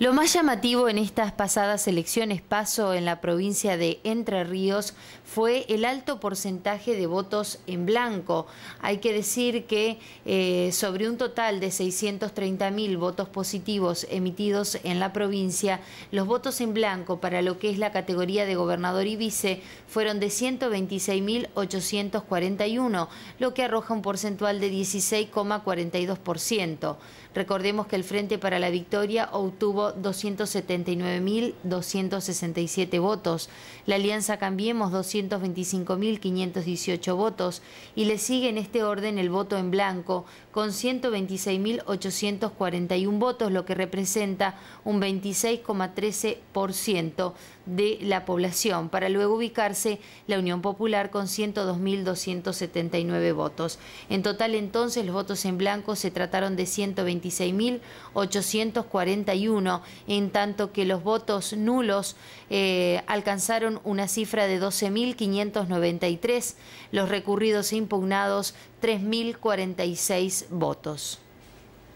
Lo más llamativo en estas pasadas elecciones paso en la provincia de Entre Ríos fue el alto porcentaje de votos en blanco. Hay que decir que eh, sobre un total de 630.000 votos positivos emitidos en la provincia, los votos en blanco para lo que es la categoría de gobernador y vice fueron de 126.841, lo que arroja un porcentual de 16,42%. Recordemos que el Frente para la Victoria obtuvo 279.267 votos, la Alianza Cambiemos 225.518 votos y le sigue en este orden el voto en blanco con 126.841 votos, lo que representa un 26,13% de la población, para luego ubicarse la Unión Popular con 102.279 votos. En total entonces los votos en blanco se trataron de 126.841 en tanto que los votos nulos eh, alcanzaron una cifra de 12.593, los recurridos e impugnados 3.046 votos.